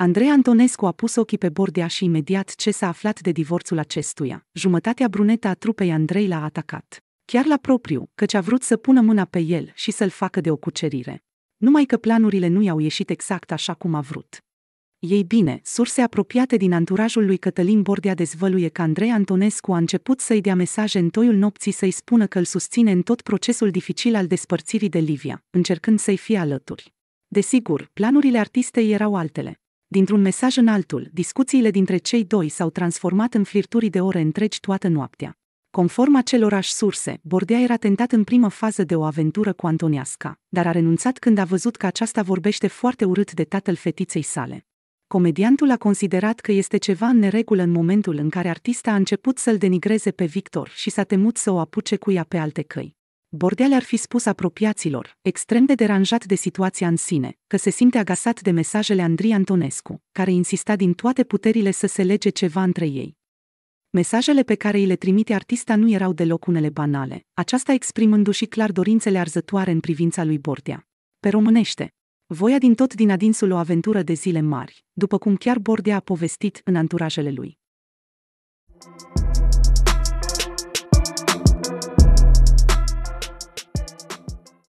Andrei Antonescu a pus ochii pe Bordea și imediat ce s-a aflat de divorțul acestuia, jumătatea brunetă a trupei Andrei l-a atacat. Chiar la propriu, căci a vrut să pună mâna pe el și să-l facă de o cucerire. Numai că planurile nu i-au ieșit exact așa cum a vrut. Ei bine, surse apropiate din anturajul lui Cătălin Bordea dezvăluie că Andrei Antonescu a început să-i dea mesaje în toiul nopții să-i spună că îl susține în tot procesul dificil al despărțirii de Livia, încercând să-i fie alături. Desigur, planurile artistei erau altele. Dintr-un mesaj în altul, discuțiile dintre cei doi s-au transformat în flirturi de ore întregi toată noaptea. Conform acelorași surse, Bordea era tentat în primă fază de o aventură cu Antoniasca, dar a renunțat când a văzut că aceasta vorbește foarte urât de tatăl fetiței sale. Comediantul a considerat că este ceva în neregulă în momentul în care artista a început să-l denigreze pe Victor și s-a temut să o apuce cu ea pe alte căi. Bordeal ar fi spus apropiaților, extrem de deranjat de situația în sine, că se simte agasat de mesajele Andrei Antonescu, care insista din toate puterile să se lege ceva între ei. Mesajele pe care îi le trimite artista nu erau deloc unele banale, aceasta exprimându-și clar dorințele arzătoare în privința lui Bordea. Pe românește, voia din tot din adinsul o aventură de zile mari, după cum chiar Bordea a povestit în anturajele lui.